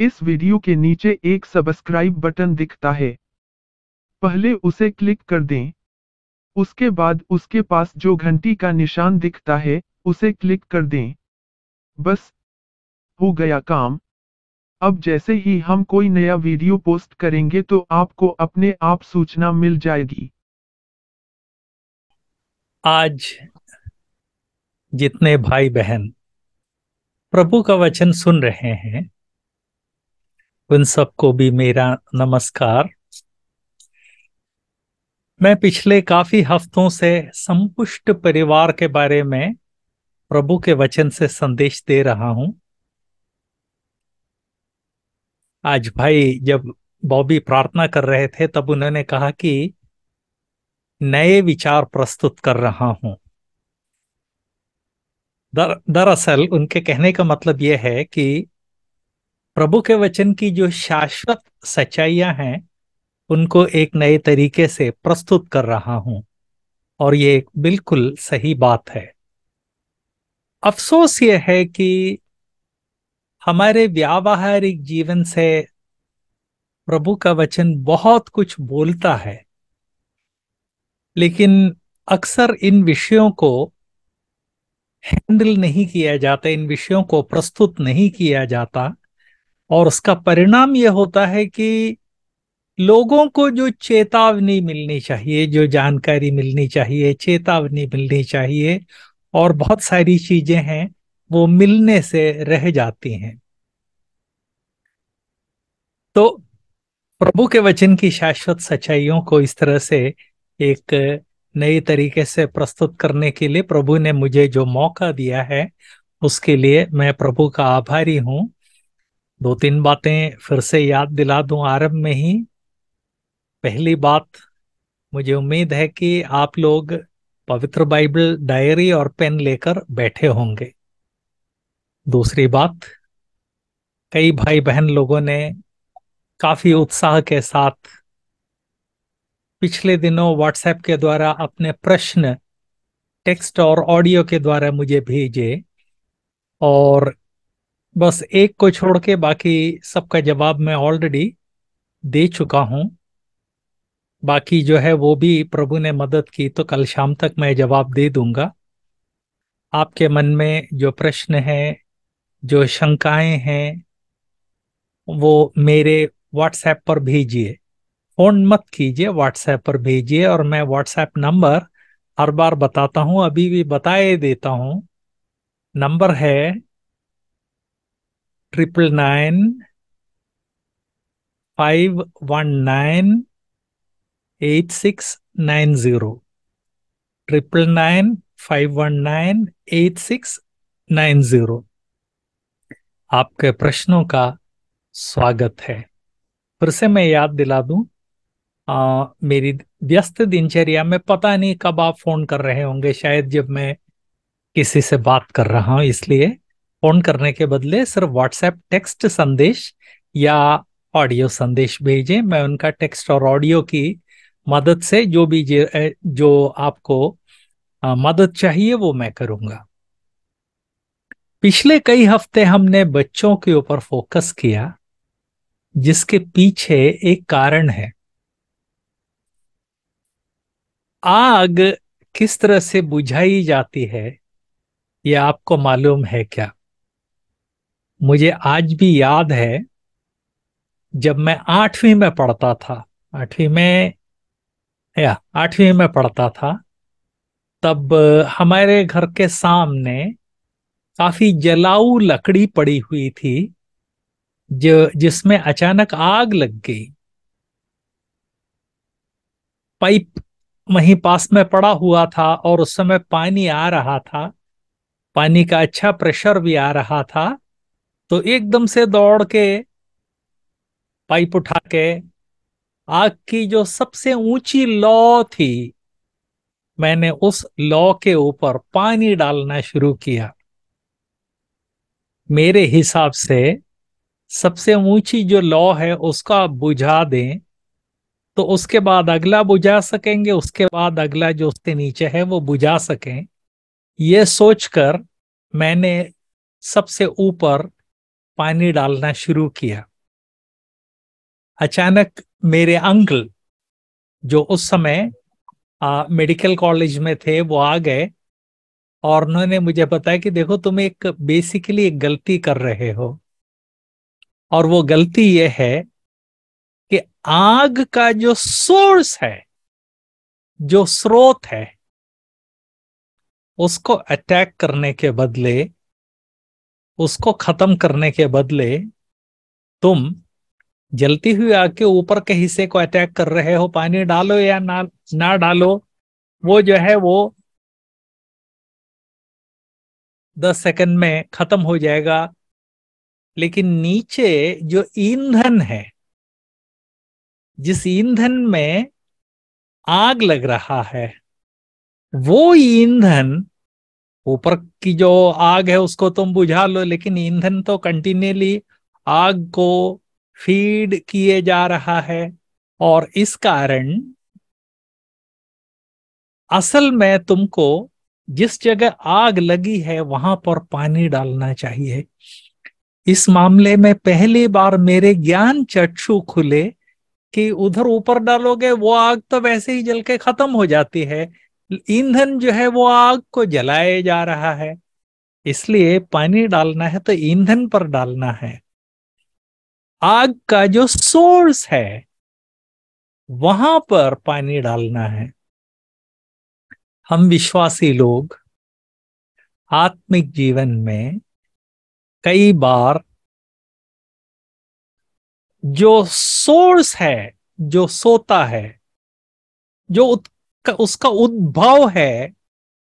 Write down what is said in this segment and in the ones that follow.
इस वीडियो के नीचे एक सब्सक्राइब बटन दिखता है पहले उसे क्लिक कर दें उसके बाद उसके पास जो घंटी का निशान दिखता है उसे क्लिक कर दें बस हो गया काम अब जैसे ही हम कोई नया वीडियो पोस्ट करेंगे तो आपको अपने आप सूचना मिल जाएगी आज जितने भाई बहन प्रभु का वचन सुन रहे हैं उन सबको भी मेरा नमस्कार मैं पिछले काफी हफ्तों से संपुष्ट परिवार के बारे में प्रभु के वचन से संदेश दे रहा हूं आज भाई जब बॉबी प्रार्थना कर रहे थे तब उन्होंने कहा कि नए विचार प्रस्तुत कर रहा हूं दरअसल उनके कहने का मतलब यह है कि प्रभु के वचन की जो शाश्वत सच्चाइयां हैं उनको एक नए तरीके से प्रस्तुत कर रहा हूं और ये बिल्कुल सही बात है अफसोस ये है कि हमारे व्यावहारिक जीवन से प्रभु का वचन बहुत कुछ बोलता है लेकिन अक्सर इन विषयों को हैंडल नहीं किया जाता इन विषयों को प्रस्तुत नहीं किया जाता और उसका परिणाम यह होता है कि लोगों को जो चेतावनी मिलनी चाहिए जो जानकारी मिलनी चाहिए चेतावनी मिलनी चाहिए और बहुत सारी चीजें हैं वो मिलने से रह जाती हैं तो प्रभु के वचन की शाश्वत सच्चाइयों को इस तरह से एक नए तरीके से प्रस्तुत करने के लिए प्रभु ने मुझे जो मौका दिया है उसके लिए मैं प्रभु का आभारी हूँ दो तीन बातें फिर से याद दिला दूं आरंभ में ही पहली बात मुझे उम्मीद है कि आप लोग पवित्र बाइबल डायरी और पेन लेकर बैठे होंगे दूसरी बात कई भाई बहन लोगों ने काफी उत्साह के साथ पिछले दिनों व्हाट्सएप के द्वारा अपने प्रश्न टेक्स्ट और ऑडियो के द्वारा मुझे भेजे और बस एक को छोड़ के बाकी सबका जवाब मैं ऑलरेडी दे चुका हूं बाकी जो है वो भी प्रभु ने मदद की तो कल शाम तक मैं जवाब दे दूंगा आपके मन में जो प्रश्न है जो शंकाएं हैं वो मेरे व्हाट्सएप पर भेजिए फोन मत कीजिए व्हाट्सएप पर भेजिए और मैं व्हाट्सएप नंबर हर बार बताता हूँ अभी भी बताए देता हूँ नंबर है triple nine five one nine eight six nine zero triple nine five one nine eight six nine zero आपके प्रश्नों का स्वागत है फिर से मैं याद दिला दूं आ, मेरी व्यस्त दिनचर्या में पता नहीं कब आप फोन कर रहे होंगे शायद जब मैं किसी से बात कर रहा हूं इसलिए फोन करने के बदले सिर्फ व्हाट्सएप टेक्स्ट संदेश या ऑडियो संदेश भेजें मैं उनका टेक्स्ट और ऑडियो की मदद से जो भी जो आपको मदद चाहिए वो मैं करूंगा पिछले कई हफ्ते हमने बच्चों के ऊपर फोकस किया जिसके पीछे एक कारण है आग किस तरह से बुझाई जाती है ये आपको मालूम है क्या मुझे आज भी याद है जब मैं आठवीं में पढ़ता था आठवीं में या आठवीं में पढ़ता था तब हमारे घर के सामने काफी जलाऊ लकड़ी पड़ी हुई थी जो जिसमें अचानक आग लग गई पाइप वहीं पास में पड़ा हुआ था और उस समय पानी आ रहा था पानी का अच्छा प्रेशर भी आ रहा था तो एकदम से दौड़ के पाइप उठा के आग की जो सबसे ऊंची लौ थी मैंने उस लौ के ऊपर पानी डालना शुरू किया मेरे हिसाब से सबसे ऊंची जो लौ है उसको आप बुझा दें तो उसके बाद अगला बुझा सकेंगे उसके बाद अगला जो उसके नीचे है वो बुझा सकें ये सोचकर मैंने सबसे ऊपर पानी डालना शुरू किया अचानक मेरे अंकल जो उस समय आ, मेडिकल कॉलेज में थे वो आ गए और उन्होंने मुझे बताया कि देखो तुम एक बेसिकली एक गलती कर रहे हो और वो गलती ये है कि आग का जो सोर्स है जो स्रोत है उसको अटैक करने के बदले उसको खत्म करने के बदले तुम जलती हुई आग के ऊपर के हिस्से को अटैक कर रहे हो पानी डालो या ना ना डालो वो जो है वो दस सेकंड में खत्म हो जाएगा लेकिन नीचे जो ईंधन है जिस ईंधन में आग लग रहा है वो ईंधन ऊपर की जो आग है उसको तुम बुझा लो लेकिन ईंधन तो कंटिन्यूली आग को फीड किए जा रहा है और इस कारण असल में तुमको जिस जगह आग लगी है वहां पर पानी डालना चाहिए इस मामले में पहली बार मेरे ज्ञान चक्षु खुले कि उधर ऊपर डालोगे वो आग तो वैसे ही जल के खत्म हो जाती है ईंधन जो है वो आग को जलाए जा रहा है इसलिए पानी डालना है तो ईंधन पर डालना है आग का जो सोर्स है वहां पर पानी डालना है हम विश्वासी लोग आत्मिक जीवन में कई बार जो सोर्स है जो सोता है जो उसका उद्भव है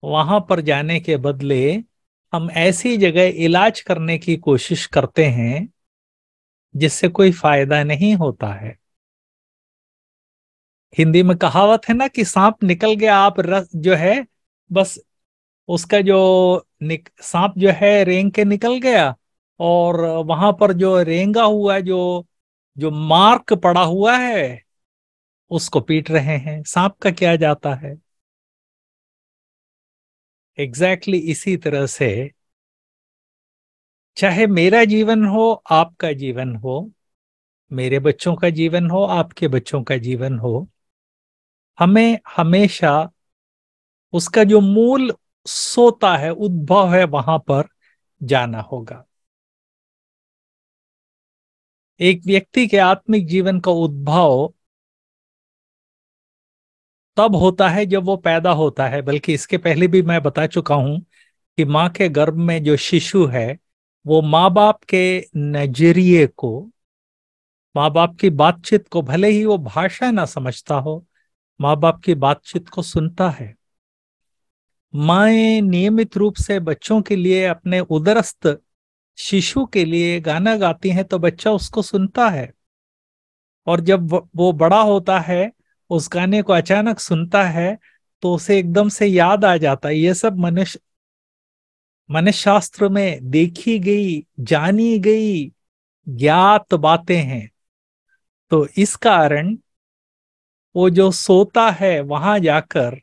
वहां पर जाने के बदले हम ऐसी जगह इलाज करने की कोशिश करते हैं जिससे कोई फायदा नहीं होता है हिंदी में कहावत है ना कि सांप निकल गया आप रस जो है बस उसका जो सांप जो है रेंग के निकल गया और वहां पर जो रेंगा हुआ जो जो मार्क पड़ा हुआ है उसको पीट रहे हैं सांप का क्या जाता है एग्जैक्टली exactly इसी तरह से चाहे मेरा जीवन हो आपका जीवन हो मेरे बच्चों का जीवन हो आपके बच्चों का जीवन हो हमें हमेशा उसका जो मूल सोता है उद्भव है वहां पर जाना होगा एक व्यक्ति के आत्मिक जीवन का उद्भव तब होता है जब वो पैदा होता है बल्कि इसके पहले भी मैं बता चुका हूं कि माँ के गर्भ में जो शिशु है वो माँ बाप के नजरिए को माँ बाप की बातचीत को भले ही वो भाषा ना समझता हो माँ बाप की बातचीत को सुनता है माए नियमित रूप से बच्चों के लिए अपने उदरस्त शिशु के लिए गाना गाती हैं तो बच्चा उसको सुनता है और जब वो बड़ा होता है उस गाने को अचानक सुनता है तो उसे एकदम से याद आ जाता है ये सब मनुष्य मनुष्य शास्त्र में देखी गई जानी गई ज्ञात बातें हैं तो इस कारण वो जो सोता है वहां जाकर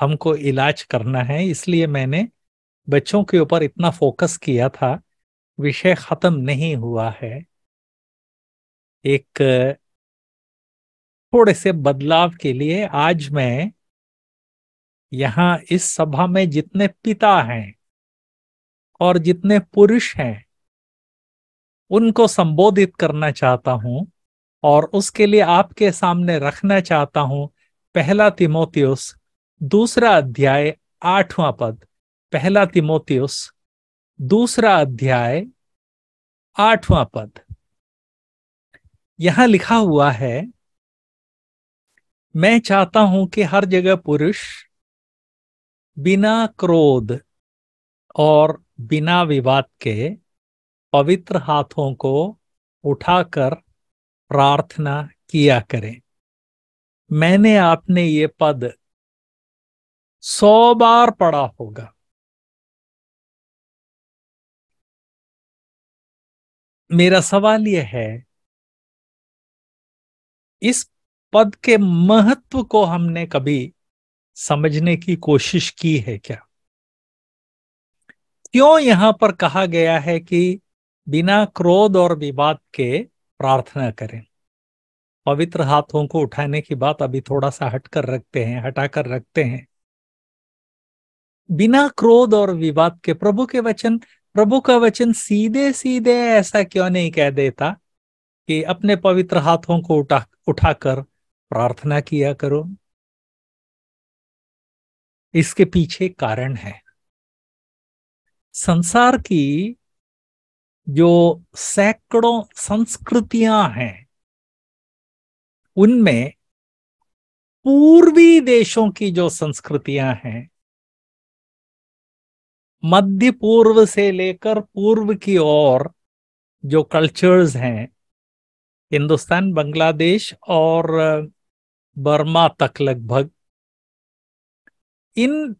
हमको इलाज करना है इसलिए मैंने बच्चों के ऊपर इतना फोकस किया था विषय खत्म नहीं हुआ है एक थोड़े से बदलाव के लिए आज मैं यहां इस सभा में जितने पिता हैं और जितने पुरुष हैं उनको संबोधित करना चाहता हूं और उसके लिए आपके सामने रखना चाहता हूं पहला तिमोतियस दूसरा अध्याय आठवां पद पहला तिमोतियस दूसरा अध्याय आठवां पद यहां लिखा हुआ है मैं चाहता हूं कि हर जगह पुरुष बिना क्रोध और बिना विवाद के पवित्र हाथों को उठाकर प्रार्थना किया करें मैंने आपने ये पद सौ बार पढ़ा होगा मेरा सवाल यह है इस पद के महत्व को हमने कभी समझने की कोशिश की है क्या क्यों यहां पर कहा गया है कि बिना क्रोध और विवाद के प्रार्थना करें पवित्र हाथों को उठाने की बात अभी थोड़ा सा हटकर रखते हैं हटाकर रखते हैं बिना क्रोध और विवाद के प्रभु के वचन प्रभु का वचन सीधे सीधे ऐसा क्यों नहीं कह देता कि अपने पवित्र हाथों को उठा उठाकर प्रार्थना किया करो इसके पीछे कारण है संसार की जो सैकड़ों संस्कृतियां हैं उनमें पूर्वी देशों की जो संस्कृतियां हैं मध्य पूर्व से लेकर पूर्व की ओर जो कल्चर्स हैं हिंदुस्तान बांग्लादेश और बर्मा तक लगभग इन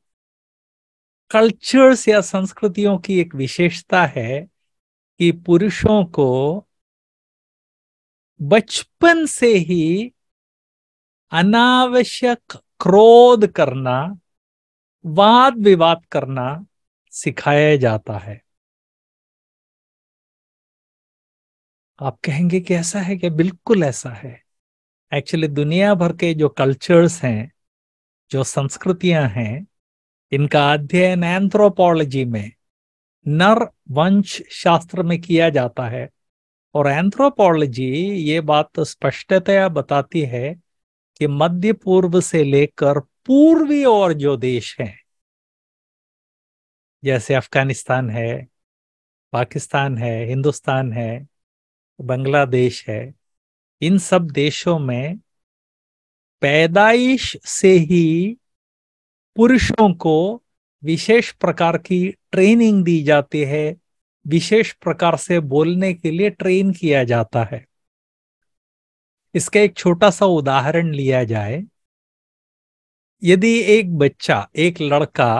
कल्चर्स या संस्कृतियों की एक विशेषता है कि पुरुषों को बचपन से ही अनावश्यक क्रोध करना वाद विवाद करना सिखाया जाता है आप कहेंगे कि ऐसा है क्या बिल्कुल ऐसा है एक्चुअली दुनिया भर के जो कल्चर्स हैं जो संस्कृतियां हैं इनका अध्ययन एंथ्रोपोलॉजी में नर वंश शास्त्र में किया जाता है और एंथ्रोपोलॉजी ये बात स्पष्टतया बताती है कि मध्य पूर्व से लेकर पूर्वी और जो देश हैं जैसे अफगानिस्तान है पाकिस्तान है हिंदुस्तान है बांग्लादेश है इन सब देशों में पैदाइश से ही पुरुषों को विशेष प्रकार की ट्रेनिंग दी जाती है विशेष प्रकार से बोलने के लिए ट्रेन किया जाता है इसका एक छोटा सा उदाहरण लिया जाए यदि एक बच्चा एक लड़का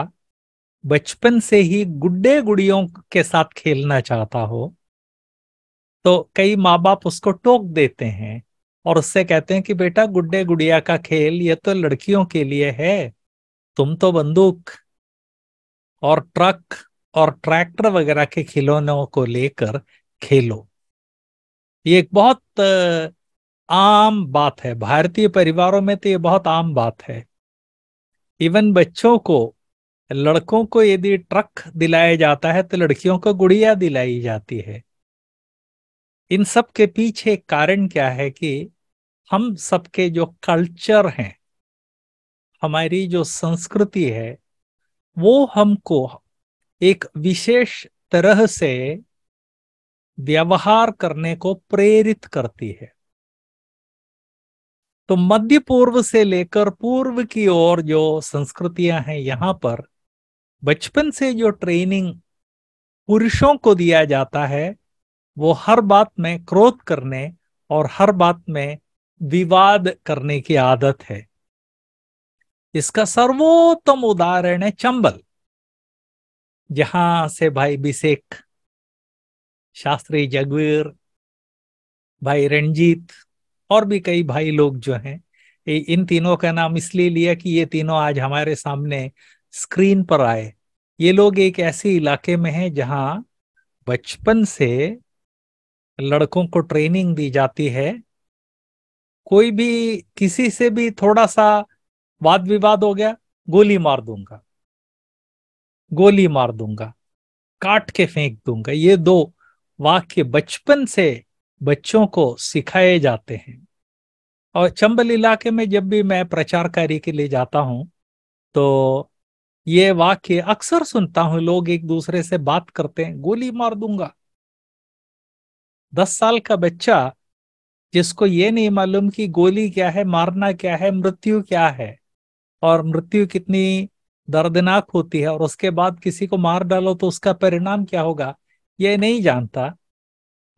बचपन से ही गुड्डे गुड़ियों के साथ खेलना चाहता हो तो कई माँ बाप उसको टोक देते हैं और उससे कहते हैं कि बेटा गुड्डे गुड़िया का खेल ये तो लड़कियों के लिए है तुम तो बंदूक और ट्रक और ट्रैक्टर वगैरह के खिलौनों को लेकर खेलो ये एक बहुत आम बात है भारतीय परिवारों में तो ये बहुत आम बात है इवन बच्चों को लड़कों को यदि ट्रक दिलाया जाता है तो लड़कियों को गुड़िया दिलाई जाती है इन सब के पीछे कारण क्या है कि हम सबके जो कल्चर हैं हमारी जो संस्कृति है वो हमको एक विशेष तरह से व्यवहार करने को प्रेरित करती है तो मध्य पूर्व से लेकर पूर्व की ओर जो संस्कृतियां हैं यहाँ पर बचपन से जो ट्रेनिंग पुरुषों को दिया जाता है वो हर बात में क्रोध करने और हर बात में विवाद करने की आदत है इसका सर्वोत्तम उदाहरण है चंबल जहां से भाई बिसेक शास्त्री जगवीर भाई रणजीत और भी कई भाई लोग जो हैं इन तीनों का नाम इसलिए लिया कि ये तीनों आज हमारे सामने स्क्रीन पर आए ये लोग एक ऐसे इलाके में हैं जहां बचपन से लड़कों को ट्रेनिंग दी जाती है कोई भी किसी से भी थोड़ा सा वाद विवाद हो गया गोली मार दूंगा गोली मार दूंगा काट के फेंक दूंगा ये दो वाक्य बचपन से बच्चों को सिखाए जाते हैं और चंबल इलाके में जब भी मैं प्रचार कार्य के लिए जाता हूँ तो ये वाक्य अक्सर सुनता हूँ लोग एक दूसरे से बात करते हैं गोली मार दूंगा दस साल का बच्चा जिसको ये नहीं मालूम कि गोली क्या है मारना क्या है मृत्यु क्या है और मृत्यु कितनी दर्दनाक होती है और उसके बाद किसी को मार डालो तो उसका परिणाम क्या होगा ये नहीं जानता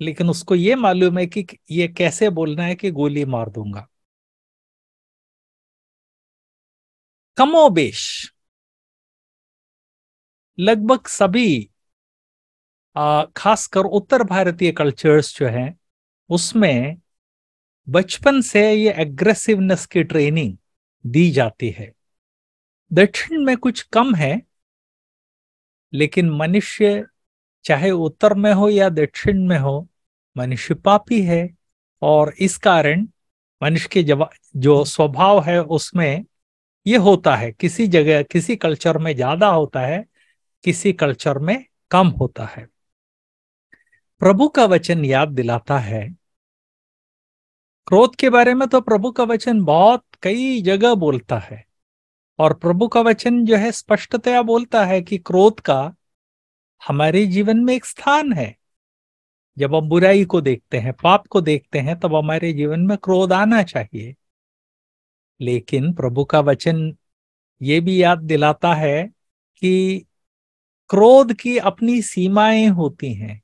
लेकिन उसको ये मालूम है कि ये कैसे बोलना है कि गोली मार दूंगा कमोबेश लगभग सभी खासकर उत्तर भारतीय कल्चर्स जो हैं उसमें बचपन से ये एग्रेसिवनेस की ट्रेनिंग दी जाती है दक्षिण में कुछ कम है लेकिन मनुष्य चाहे उत्तर में हो या दक्षिण में हो मनुष्य पापी है और इस कारण मनुष्य के जवा जो स्वभाव है उसमें ये होता है किसी जगह किसी कल्चर में ज्यादा होता है किसी कल्चर में कम होता है प्रभु का वचन याद दिलाता है क्रोध के बारे में तो प्रभु का वचन बहुत कई जगह बोलता है और प्रभु का वचन जो है स्पष्टतया बोलता है कि क्रोध का हमारे जीवन में एक स्थान है जब हम बुराई को देखते हैं पाप को देखते हैं तब हमारे जीवन में क्रोध आना चाहिए लेकिन प्रभु का वचन ये भी याद दिलाता है कि क्रोध की अपनी सीमाएं होती हैं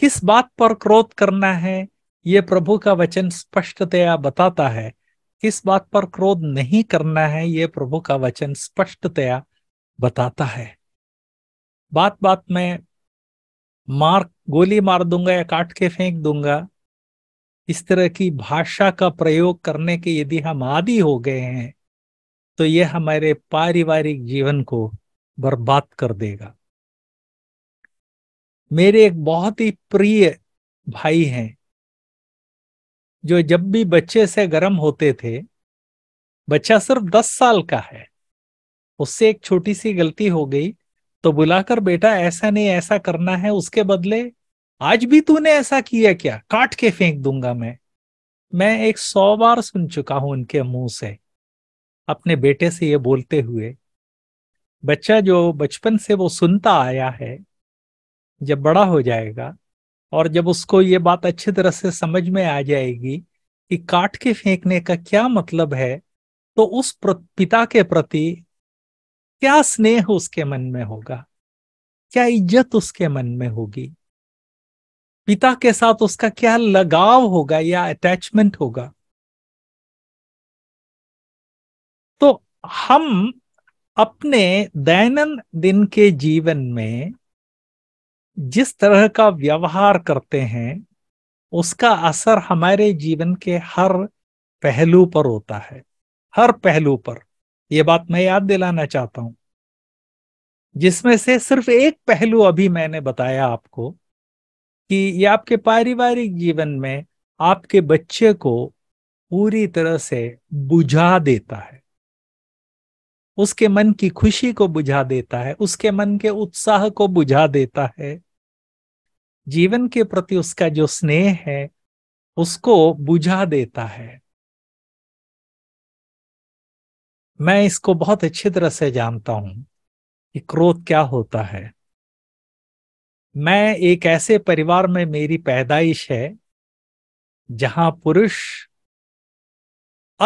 किस बात पर क्रोध करना है ये प्रभु का वचन स्पष्टतया बताता है किस बात पर क्रोध नहीं करना है ये प्रभु का वचन स्पष्टतया बताता है बात बात में मार गोली मार दूंगा या काट के फेंक दूंगा इस तरह की भाषा का प्रयोग करने के यदि हम आदि हो गए हैं तो यह हमारे पारिवारिक जीवन को बर्बाद कर देगा मेरे एक बहुत ही प्रिय भाई हैं जो जब भी बच्चे से गर्म होते थे बच्चा सिर्फ दस साल का है उससे एक छोटी सी गलती हो गई तो बुलाकर बेटा ऐसा नहीं ऐसा करना है उसके बदले आज भी तूने ऐसा किया क्या काट के फेंक दूंगा मैं मैं एक सौ बार सुन चुका हूं उनके मुंह से अपने बेटे से ये बोलते हुए बच्चा जो बचपन से वो सुनता आया है जब बड़ा हो जाएगा और जब उसको ये बात अच्छी तरह से समझ में आ जाएगी कि काट के फेंकने का क्या मतलब है तो उस पिता के प्रति क्या स्नेह उसके मन में होगा क्या इज्जत उसके मन में होगी पिता के साथ उसका क्या लगाव होगा या अटैचमेंट होगा तो हम अपने दैनन्दिन के जीवन में जिस तरह का व्यवहार करते हैं उसका असर हमारे जीवन के हर पहलू पर होता है हर पहलू पर यह बात मैं याद दिलाना चाहता हूं जिसमें से सिर्फ एक पहलू अभी मैंने बताया आपको कि ये आपके पारिवारिक जीवन में आपके बच्चे को पूरी तरह से बुझा देता है उसके मन की खुशी को बुझा देता है उसके मन के उत्साह को बुझा देता है जीवन के प्रति उसका जो स्नेह है उसको बुझा देता है मैं इसको बहुत अच्छी तरह से जानता हूं कि क्रोध क्या होता है मैं एक ऐसे परिवार में मेरी पैदाइश है जहां पुरुष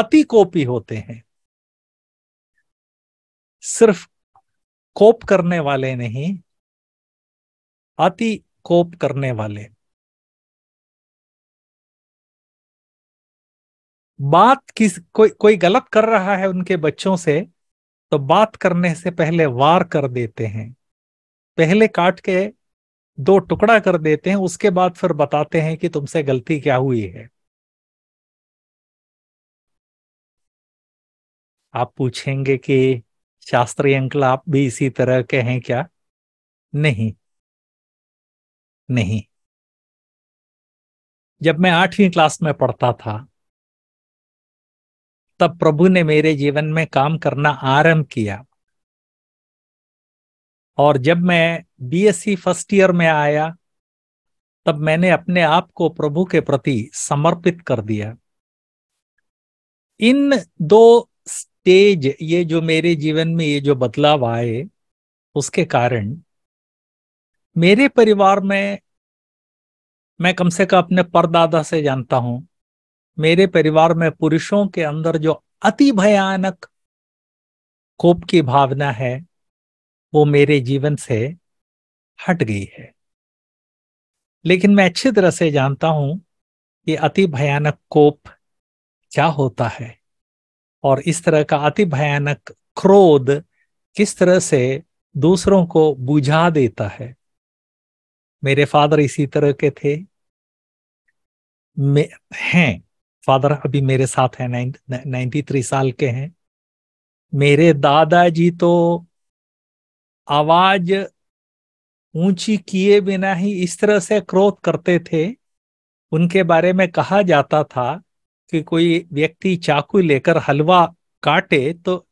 अति कोपी होते हैं सिर्फ कोप करने वाले नहीं अति कोप करने वाले बात किस कोई कोई गलत कर रहा है उनके बच्चों से तो बात करने से पहले वार कर देते हैं पहले काट के दो टुकड़ा कर देते हैं उसके बाद फिर बताते हैं कि तुमसे गलती क्या हुई है आप पूछेंगे कि शास्त्रीय अंकल आप भी इसी तरह के हैं क्या नहीं नहीं जब मैं आठवीं क्लास में पढ़ता था तब प्रभु ने मेरे जीवन में काम करना आरंभ किया और जब मैं बीएससी फर्स्ट ईयर में आया तब मैंने अपने आप को प्रभु के प्रति समर्पित कर दिया इन दो स्टेज ये जो मेरे जीवन में ये जो बदलाव आए उसके कारण मेरे परिवार में मैं कम से कम अपने परदादा से जानता हूं मेरे परिवार में पुरुषों के अंदर जो अति भयानक कोप की भावना है वो मेरे जीवन से हट गई है लेकिन मैं अच्छी तरह से जानता हूं कि अति भयानक कोप क्या होता है और इस तरह का अति भयानक क्रोध किस तरह से दूसरों को बुझा देता है मेरे फादर इसी तरह के थे हैं फादर अभी मेरे साथ हैं नाइन्टी थ्री साल के हैं मेरे दादाजी तो आवाज ऊंची किए बिना ही इस तरह से क्रोध करते थे उनके बारे में कहा जाता था कि कोई व्यक्ति चाकू लेकर हलवा काटे तो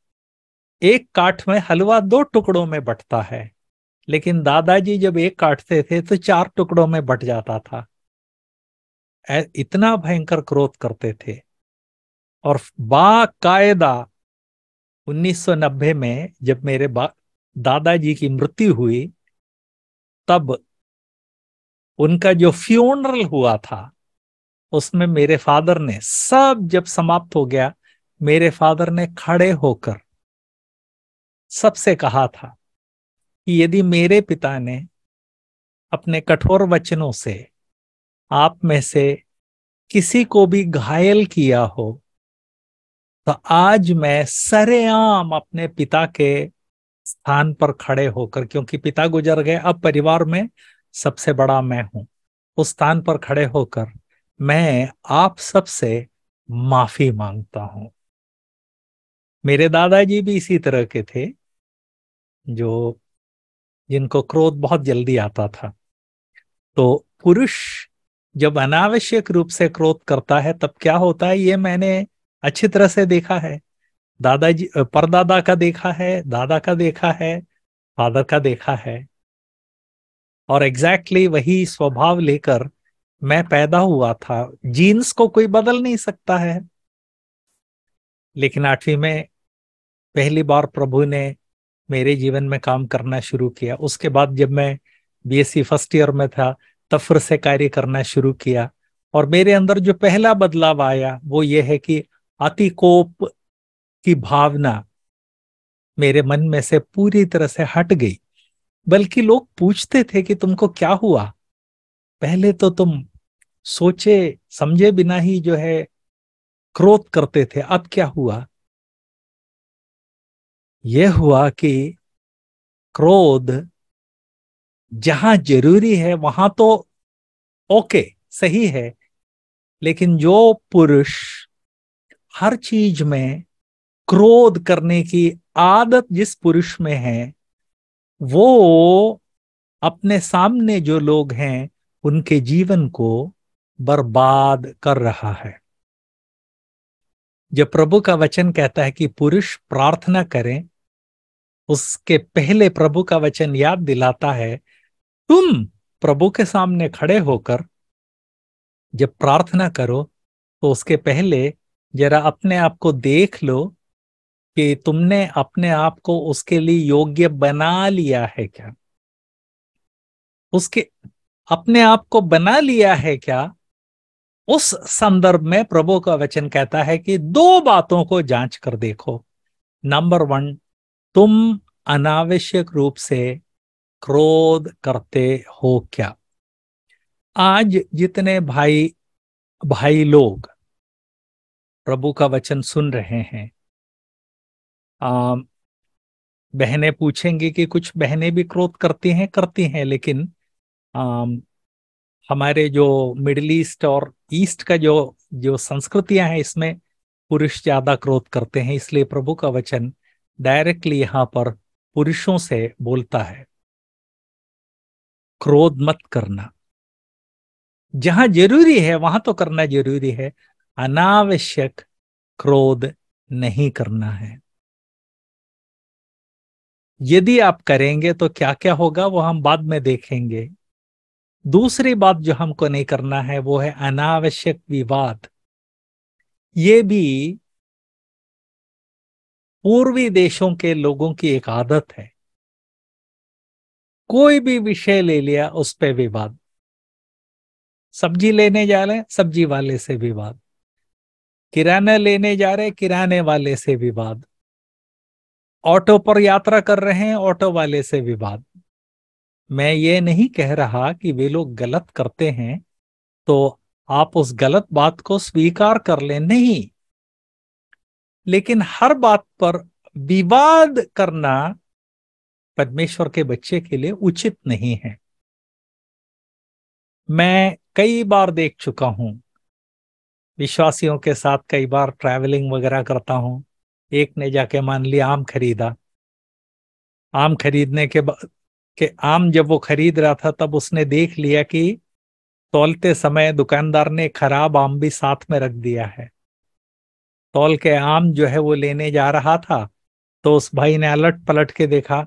एक काठ में हलवा दो टुकड़ों में बटता है लेकिन दादाजी जब एक काटते थे तो चार टुकड़ों में बट जाता था इतना भयंकर क्रोध करते थे और बाकायदा 1990 में जब मेरे दादाजी की मृत्यु हुई तब उनका जो फ्यूनरल हुआ था उसमें मेरे फादर ने सब जब समाप्त हो गया मेरे फादर ने खड़े होकर सबसे कहा था कि यदि मेरे पिता ने अपने कठोर वचनों से आप में से किसी को भी घायल किया हो तो आज मैं सरेआम अपने पिता के स्थान पर खड़े होकर क्योंकि पिता गुजर गए अब परिवार में सबसे बड़ा मैं हूं उस स्थान पर खड़े होकर मैं आप सबसे माफी मांगता हूं मेरे दादाजी भी इसी तरह के थे जो जिनको क्रोध बहुत जल्दी आता था तो पुरुष जब अनावश्यक रूप से क्रोध करता है तब क्या होता है ये मैंने अच्छी तरह से देखा है दादाजी परदादा का देखा है दादा का देखा है फादर का देखा है और एग्जैक्टली exactly वही स्वभाव लेकर मैं पैदा हुआ था जीन्स को कोई बदल नहीं सकता है लेकिन आठवीं में पहली बार प्रभु ने मेरे जीवन में काम करना शुरू किया उसके बाद जब मैं बीएससी फर्स्ट ईयर में था फिर से कार्य करना शुरू किया और मेरे अंदर जो पहला बदलाव आया वो ये है कि अतिकोप की भावना मेरे मन में से पूरी तरह से हट गई बल्कि लोग पूछते थे कि तुमको क्या हुआ पहले तो तुम सोचे समझे बिना ही जो है क्रोध करते थे अब क्या हुआ यह हुआ कि क्रोध जहां जरूरी है वहां तो ओके सही है लेकिन जो पुरुष हर चीज में क्रोध करने की आदत जिस पुरुष में है वो अपने सामने जो लोग हैं उनके जीवन को बर्बाद कर रहा है जब प्रभु का वचन कहता है कि पुरुष प्रार्थना करें उसके पहले प्रभु का वचन याद दिलाता है तुम प्रभु के सामने खड़े होकर जब प्रार्थना करो तो उसके पहले जरा अपने आप को देख लो कि तुमने अपने आप को उसके लिए योग्य बना लिया है क्या उसके अपने आप को बना लिया है क्या उस संदर्भ में प्रभु का वचन कहता है कि दो बातों को जांच कर देखो नंबर वन तुम अनावश्यक रूप से क्रोध करते हो क्या आज जितने भाई भाई लोग प्रभु का वचन सुन रहे हैं आ, बहनें पूछेंगे कि कुछ बहनें भी क्रोध करती हैं करती हैं लेकिन आ, हमारे जो मिडल ईस्ट और ईस्ट का जो जो संस्कृतियां हैं इसमें पुरुष ज्यादा क्रोध करते हैं इसलिए प्रभु का वचन डायरेक्टली यहां पर पुरुषों से बोलता है क्रोध मत करना जहां जरूरी है वहां तो करना जरूरी है अनावश्यक क्रोध नहीं करना है यदि आप करेंगे तो क्या क्या होगा वो हम बाद में देखेंगे दूसरी बात जो हमको नहीं करना है वो है अनावश्यक विवाद ये भी पूर्वी देशों के लोगों की एक आदत है कोई भी विषय ले लिया उस पर विवाद सब्जी लेने जा रहे हैं सब्जी वाले से विवाद किराना लेने जा रहे किराने वाले से विवाद ऑटो पर यात्रा कर रहे हैं ऑटो वाले से विवाद मैं ये नहीं कह रहा कि वे लोग गलत करते हैं तो आप उस गलत बात को स्वीकार कर लें नहीं लेकिन हर बात पर विवाद करना पद्मेश्वर के बच्चे के लिए उचित नहीं है मैं कई बार देख चुका हूं विश्वासियों के साथ कई बार ट्रैवलिंग वगैरह करता हूं एक ने जाके मान लिया आम खरीदा आम खरीदने के बाद के आम जब वो खरीद रहा था तब उसने देख लिया कि तोलते समय दुकानदार ने खराब आम भी साथ में रख दिया है तौल के आम जो है वो लेने जा रहा था तो उस भाई ने अलट पलट के देखा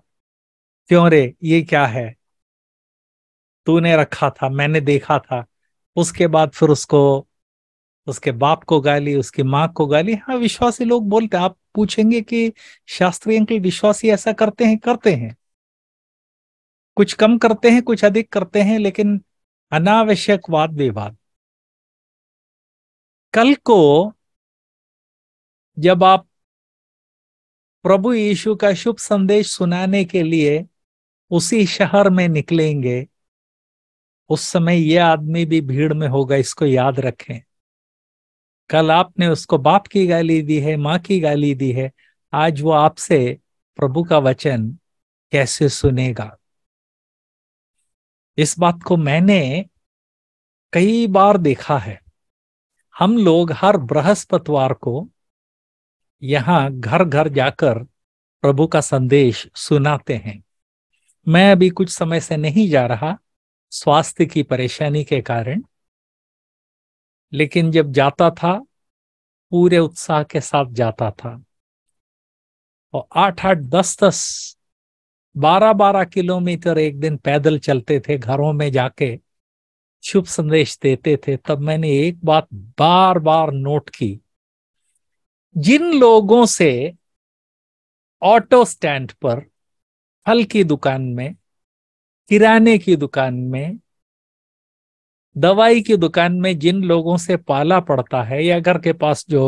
क्यों रे ये क्या है तूने रखा था मैंने देखा था उसके बाद फिर उसको उसके बाप को गाली उसकी माँ को गाली हाँ विश्वासी लोग बोलते आप पूछेंगे कि शास्त्रीय अंकल विश्वासी ऐसा करते हैं करते हैं कुछ कम करते हैं कुछ अधिक करते हैं लेकिन अनावश्यक वाद विवाद कल को जब आप प्रभु यीशु का शुभ संदेश सुनाने के लिए उसी शहर में निकलेंगे उस समय ये आदमी भी भीड़ में होगा इसको याद रखें कल आपने उसको बाप की गाली दी है माँ की गाली दी है आज वो आपसे प्रभु का वचन कैसे सुनेगा इस बात को मैंने कई बार देखा है हम लोग हर बृहस्पतिवार को यहाँ घर घर जाकर प्रभु का संदेश सुनाते हैं मैं अभी कुछ समय से नहीं जा रहा स्वास्थ्य की परेशानी के कारण लेकिन जब जाता था पूरे उत्साह के साथ जाता था और आठ आठ दस दस बारह बारह किलोमीटर एक दिन पैदल चलते थे घरों में जाके शुभ संदेश देते थे तब मैंने एक बात बार बार नोट की जिन लोगों से ऑटो स्टैंड पर फल की दुकान में किराने की दुकान में दवाई की दुकान में जिन लोगों से पाला पड़ता है या घर के पास जो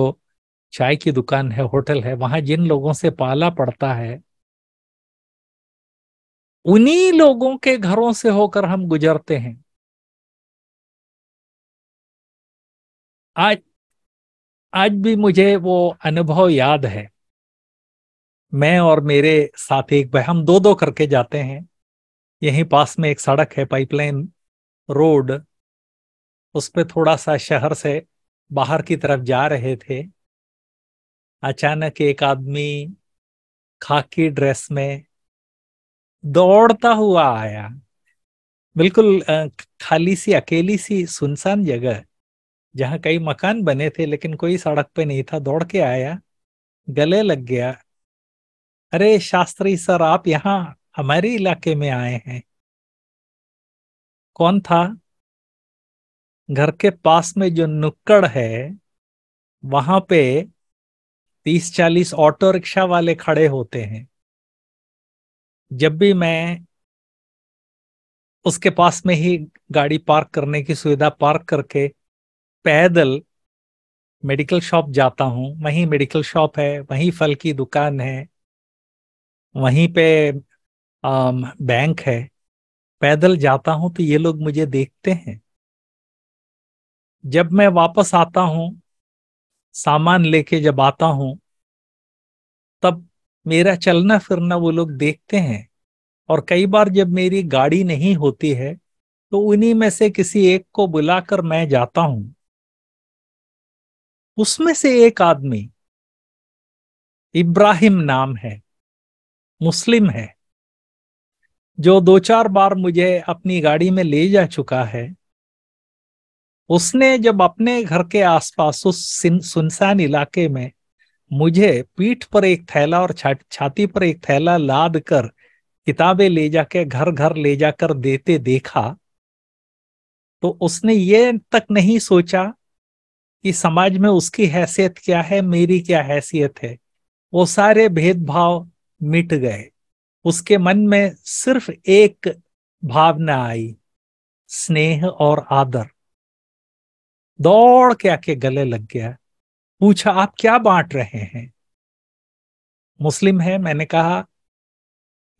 चाय की दुकान है होटल है वहां जिन लोगों से पाला पड़ता है उन्हीं लोगों के घरों से होकर हम गुजरते हैं आज आज भी मुझे वो अनुभव याद है मैं और मेरे साथी एक भाई हम दो दो करके जाते हैं यहीं पास में एक सड़क है पाइपलाइन रोड उस पर थोड़ा सा शहर से बाहर की तरफ जा रहे थे अचानक एक आदमी खाकी ड्रेस में दौड़ता हुआ आया बिल्कुल खाली सी अकेली सी सुनसान जगह जहां कई मकान बने थे लेकिन कोई सड़क पे नहीं था दौड़ के आया गले लग गया अरे शास्त्री सर आप यहाँ हमारे इलाके में आए हैं कौन था घर के पास में जो नुक्कड़ है वहां पे तीस चालीस ऑटो रिक्शा वाले खड़े होते हैं जब भी मैं उसके पास में ही गाड़ी पार्क करने की सुविधा पार्क करके पैदल मेडिकल शॉप जाता हूँ वहीं मेडिकल शॉप है वहीं फल की दुकान है वहीं पे आ, बैंक है पैदल जाता हूँ तो ये लोग मुझे देखते हैं जब मैं वापस आता हूँ सामान लेके जब आता हूँ तब मेरा चलना फिरना वो लोग देखते हैं और कई बार जब मेरी गाड़ी नहीं होती है तो उन्हीं में से किसी एक को बुलाकर मैं जाता हूँ उसमें से एक आदमी इब्राहिम नाम है मुस्लिम है जो दो चार बार मुझे अपनी गाड़ी में ले जा चुका है उसने जब अपने घर के आसपास उस सुनसान इलाके में मुझे पीठ पर एक थैला और छाती पर एक थैला लाद कर किताबें ले जाके घर घर ले जाकर देते देखा तो उसने ये तक नहीं सोचा कि समाज में उसकी हैसियत क्या है मेरी क्या हैसियत है वो सारे भेदभाव मिट गए उसके मन में सिर्फ एक भावना आई स्नेह और आदर दौड़ के आके गले लग गया पूछा आप क्या बांट रहे हैं मुस्लिम है मैंने कहा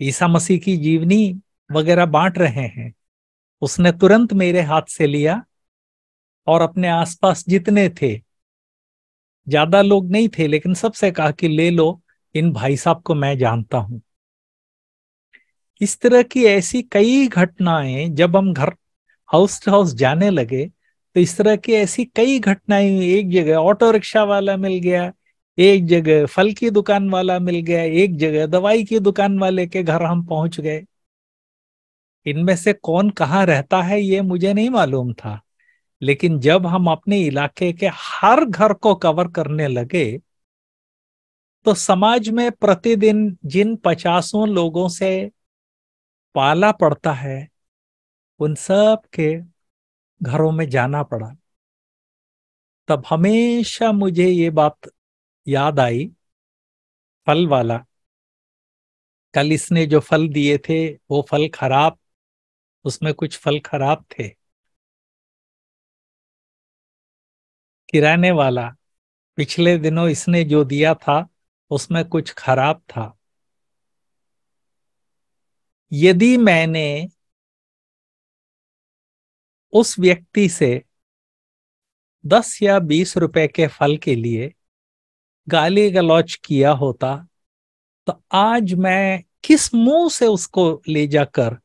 ईसा मसीह की जीवनी वगैरह बांट रहे हैं उसने तुरंत मेरे हाथ से लिया और अपने आसपास जितने थे ज्यादा लोग नहीं थे लेकिन सबसे कहा कि ले लो इन भाई साहब को मैं जानता हूं इस तरह की ऐसी कई घटनाएं जब हम घर हाउस टू हाउस जाने लगे तो इस तरह की ऐसी कई घटनाएं एक जगह ऑटो रिक्शा वाला मिल गया एक जगह फल की दुकान वाला मिल गया एक जगह दवाई की दुकान वाले के घर हम पहुंच गए इनमें से कौन कहाँ रहता है ये मुझे नहीं मालूम था लेकिन जब हम अपने इलाके के हर घर को कवर करने लगे तो समाज में प्रतिदिन जिन पचासों लोगों से पाला पड़ता है उन सब के घरों में जाना पड़ा तब हमेशा मुझे ये बात याद आई फल वाला कल इसने जो फल दिए थे वो फल खराब उसमें कुछ फल खराब थे किराने वाला पिछले दिनों इसने जो दिया था उसमें कुछ खराब था यदि मैंने उस व्यक्ति से दस या बीस रुपए के फल के लिए गाली गलौच किया होता तो आज मैं किस मुंह से उसको ले जाकर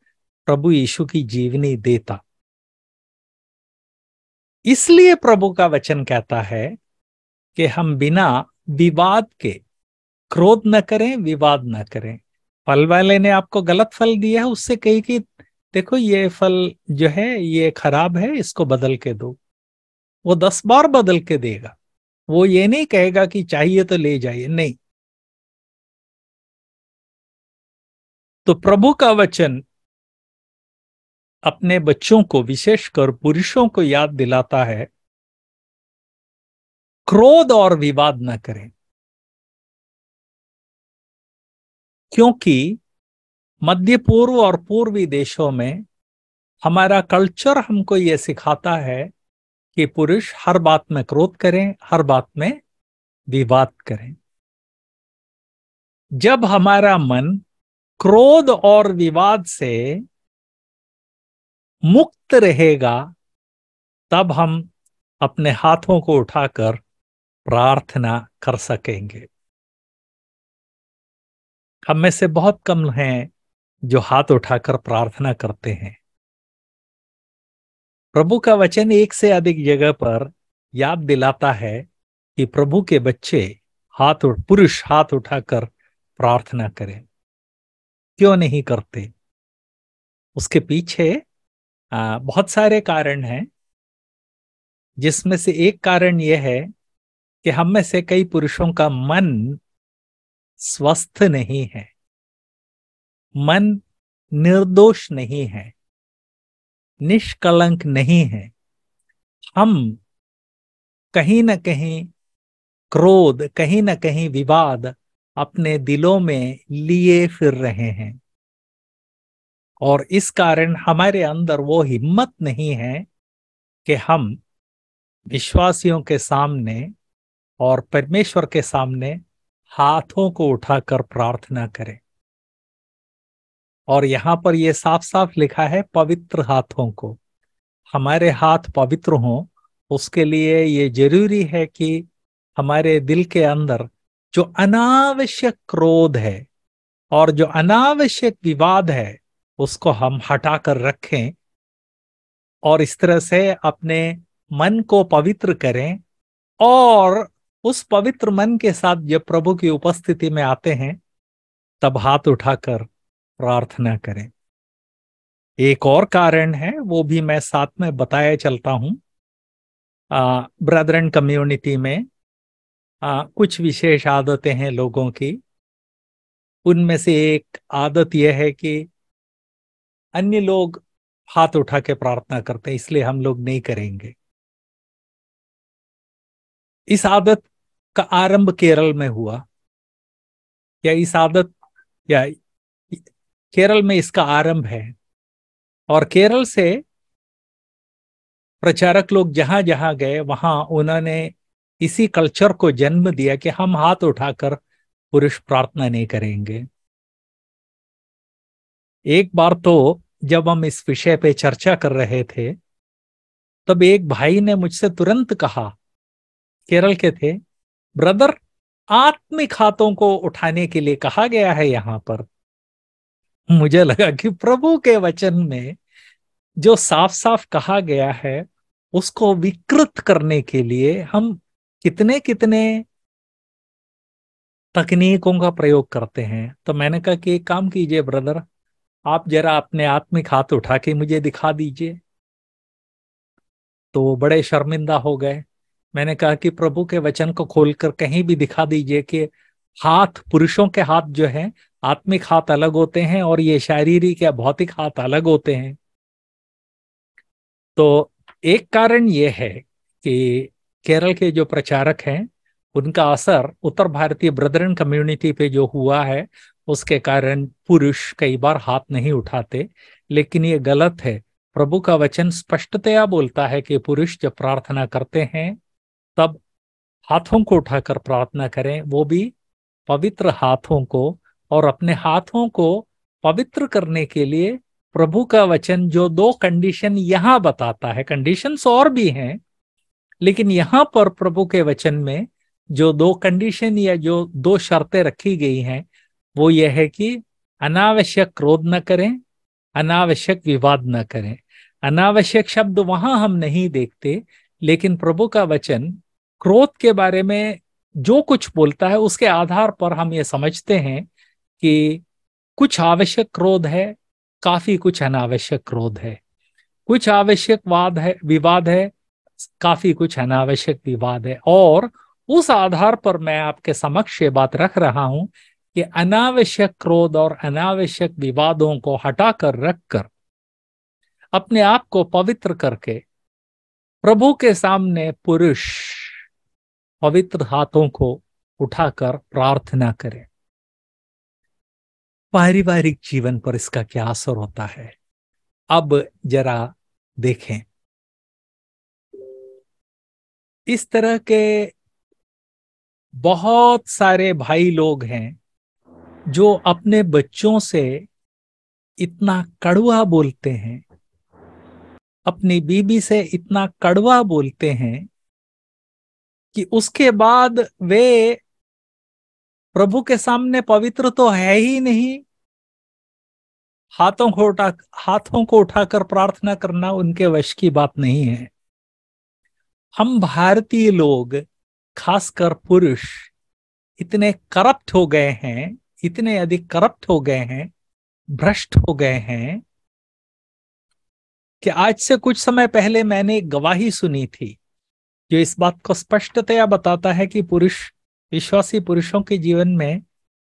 प्रभु यीशु की जीवनी देता इसलिए प्रभु का वचन कहता है कि हम बिना विवाद के क्रोध न करें विवाद न करें फल वाले ने आपको गलत फल दिया है उससे कही कि देखो ये फल जो है ये खराब है इसको बदल के दो वो दस बार बदल के देगा वो ये नहीं कहेगा कि चाहिए तो ले जाइए नहीं तो प्रभु का वचन अपने बच्चों को विशेषकर पुरुषों को याद दिलाता है क्रोध और विवाद न करें क्योंकि मध्य पूर्व और पूर्वी देशों में हमारा कल्चर हमको ये सिखाता है कि पुरुष हर बात में क्रोध करें हर बात में विवाद करें जब हमारा मन क्रोध और विवाद से मुक्त रहेगा तब हम अपने हाथों को उठाकर प्रार्थना कर सकेंगे हम में से बहुत कम हैं जो हाथ उठाकर प्रार्थना करते हैं प्रभु का वचन एक से अधिक जगह पर याद दिलाता है कि प्रभु के बच्चे हाथ पुरुष हाथ उठाकर प्रार्थना करें क्यों नहीं करते उसके पीछे आ, बहुत सारे कारण हैं जिसमें से एक कारण यह है कि हम में से कई पुरुषों का मन स्वस्थ नहीं है मन निर्दोष नहीं है निष्कलंक नहीं है हम कहीं ना कहीं क्रोध कहीं ना कहीं विवाद अपने दिलों में लिए फिर रहे हैं और इस कारण हमारे अंदर वो हिम्मत नहीं है कि हम विश्वासियों के सामने और परमेश्वर के सामने हाथों को उठाकर प्रार्थना करें और यहाँ पर यह साफ साफ लिखा है पवित्र हाथों को हमारे हाथ पवित्र हों उसके लिए ये जरूरी है कि हमारे दिल के अंदर जो अनावश्यक क्रोध है और जो अनावश्यक विवाद है उसको हम हटा कर रखें और इस तरह से अपने मन को पवित्र करें और उस पवित्र मन के साथ जब प्रभु की उपस्थिति में आते हैं तब हाथ उठाकर प्रार्थना करें एक और कारण है वो भी मैं साथ में बताया चलता हूं ब्रदरन कम्युनिटी में आ, कुछ विशेष आदतें हैं लोगों की उनमें से एक आदत यह है कि अन्य लोग हाथ उठा के प्रार्थना करते हैं इसलिए हम लोग नहीं करेंगे इस आदत का आरंभ केरल में हुआ या इस आदत या केरल में इसका आरंभ है और केरल से प्रचारक लोग जहां जहां गए वहां उन्होंने इसी कल्चर को जन्म दिया कि हम हाथ उठाकर पुरुष प्रार्थना नहीं करेंगे एक बार तो जब हम इस विषय पे चर्चा कर रहे थे तब एक भाई ने मुझसे तुरंत कहा केरल के थे ब्रदर आत्मिक हाथों को उठाने के लिए कहा गया है यहां पर मुझे लगा कि प्रभु के वचन में जो साफ साफ कहा गया है उसको विकृत करने के लिए हम कितने कितने तकनीकों का प्रयोग करते हैं तो मैंने कहा कि एक काम कीजिए ब्रदर आप जरा अपने आत्मिक हाथ उठा के मुझे दिखा दीजिए तो बड़े शर्मिंदा हो गए मैंने कहा कि प्रभु के वचन को खोलकर कहीं भी दिखा दीजिए कि हाथ पुरुषों के हाथ जो है आत्मिक हाथ अलग होते हैं और ये शारीरिक या भौतिक हाथ अलग होते हैं तो एक कारण ये है कि केरल के जो प्रचारक हैं उनका असर उत्तर भारतीय ब्रदरन कम्युनिटी पे जो हुआ है उसके कारण पुरुष कई बार हाथ नहीं उठाते लेकिन ये गलत है प्रभु का वचन स्पष्टतया बोलता है कि पुरुष जब प्रार्थना करते हैं तब हाथों को उठाकर प्रार्थना करें वो भी पवित्र हाथों को और अपने हाथों को पवित्र करने के लिए प्रभु का वचन जो दो कंडीशन यहां बताता है कंडीशंस और भी हैं लेकिन यहां पर प्रभु के वचन में जो दो कंडीशन या जो दो शर्तें रखी गई हैं वो यह है कि अनावश्यक क्रोध न करें अनावश्यक विवाद न करें अनावश्यक शब्द वहां हम नहीं देखते लेकिन प्रभु का वचन क्रोध के बारे में जो कुछ बोलता है उसके आधार पर हम ये समझते हैं कि कुछ आवश्यक क्रोध है काफी कुछ अनावश्यक क्रोध है कुछ आवश्यक वाद है विवाद है काफी कुछ अनावश्यक विवाद है और उस आधार पर मैं आपके समक्ष ये बात रख रहा हूं कि अनावश्यक क्रोध और अनावश्यक विवादों को हटाकर रखकर अपने आप को पवित्र करके प्रभु के सामने पुरुष पवित्र हाथों को उठाकर प्रार्थना करें पारिवारिक जीवन पर इसका क्या असर होता है अब जरा देखें इस तरह के बहुत सारे भाई लोग हैं जो अपने बच्चों से इतना कड़वा बोलते हैं अपनी बीबी से इतना कड़वा बोलते हैं कि उसके बाद वे प्रभु के सामने पवित्र तो है ही नहीं हाथों को उठा हाथों को उठाकर प्रार्थना करना उनके वश की बात नहीं है हम भारतीय लोग खासकर पुरुष इतने करप्ट हो गए हैं इतने अधिक करप्ट हो गए हैं भ्रष्ट हो गए हैं कि आज से कुछ समय पहले मैंने एक गवाही सुनी थी जो इस बात को स्पष्टतया बताता है कि पुरुष विश्वासी पुरुषों के जीवन में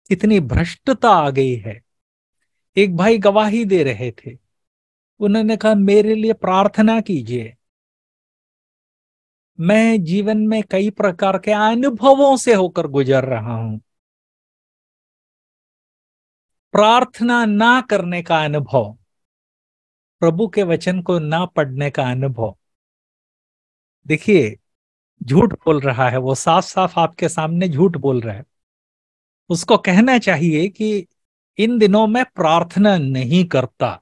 कितनी भ्रष्टता आ गई है एक भाई गवाही दे रहे थे उन्होंने कहा मेरे लिए प्रार्थना कीजिए मैं जीवन में कई प्रकार के अनुभवों से होकर गुजर रहा हूं प्रार्थना ना करने का अनुभव प्रभु के वचन को ना पढ़ने का अनुभव देखिए झूठ बोल रहा है वो साफ साफ आपके सामने झूठ बोल रहा है उसको कहना चाहिए कि इन दिनों में प्रार्थना नहीं करता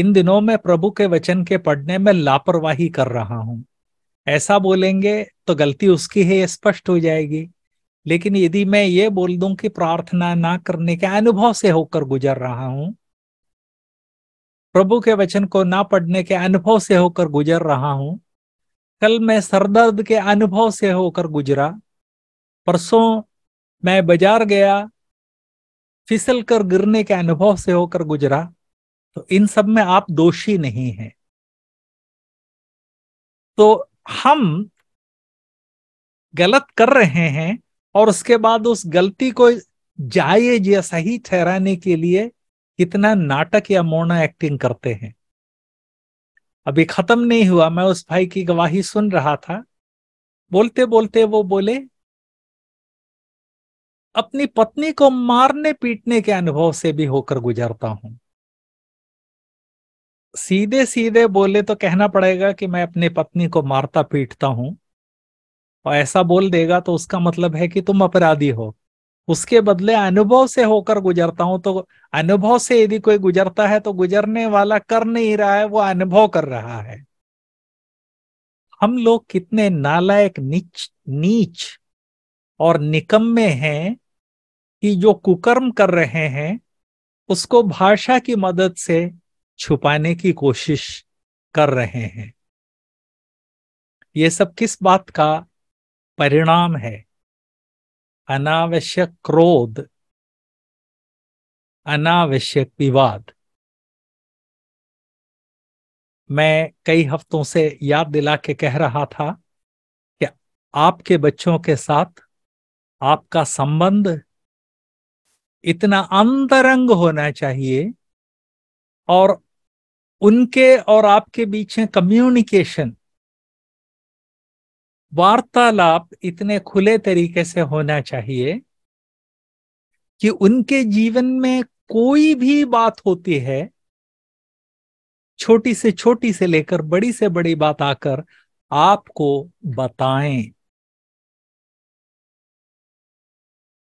इन दिनों में प्रभु के वचन के पढ़ने में लापरवाही कर रहा हूं ऐसा बोलेंगे तो गलती उसकी है स्पष्ट हो जाएगी लेकिन यदि मैं ये बोल दूं कि प्रार्थना ना करने के अनुभव से होकर गुजर रहा हूं प्रभु के वचन को ना पढ़ने के अनुभव से होकर गुजर रहा हूं कल मैं सरदर्द के अनुभव से होकर गुजरा परसों मैं बाजार गया फिसल कर गिरने के अनुभव से होकर गुजरा तो इन सब में आप दोषी नहीं हैं तो हम गलत कर रहे हैं और उसके बाद उस गलती को जायज या सही ठहराने के लिए कितना नाटक या मोना एक्टिंग करते हैं अभी खत्म नहीं हुआ मैं उस भाई की गवाही सुन रहा था बोलते बोलते वो बोले अपनी पत्नी को मारने पीटने के अनुभव से भी होकर गुजरता हूं सीधे सीधे बोले तो कहना पड़ेगा कि मैं अपनी पत्नी को मारता पीटता हूं और ऐसा बोल देगा तो उसका मतलब है कि तुम अपराधी हो उसके बदले अनुभव से होकर गुजरता हूं तो अनुभव से यदि कोई गुजरता है तो गुजरने वाला कर नहीं रहा है वो अनुभव कर रहा है हम लोग कितने नालायक नीच नीच और निकम्मे हैं कि जो कुकर्म कर रहे हैं उसको भाषा की मदद से छुपाने की कोशिश कर रहे हैं ये सब किस बात का परिणाम है अनावश्यक क्रोध अनावश्यक विवाद मैं कई हफ्तों से याद दिला के कह रहा था कि आपके बच्चों के साथ आपका संबंध इतना अंतरंग होना चाहिए और उनके और आपके बीच में कम्युनिकेशन वार्तालाप इतने खुले तरीके से होना चाहिए कि उनके जीवन में कोई भी बात होती है छोटी से छोटी से लेकर बड़ी से बड़ी बात आकर आपको बताएं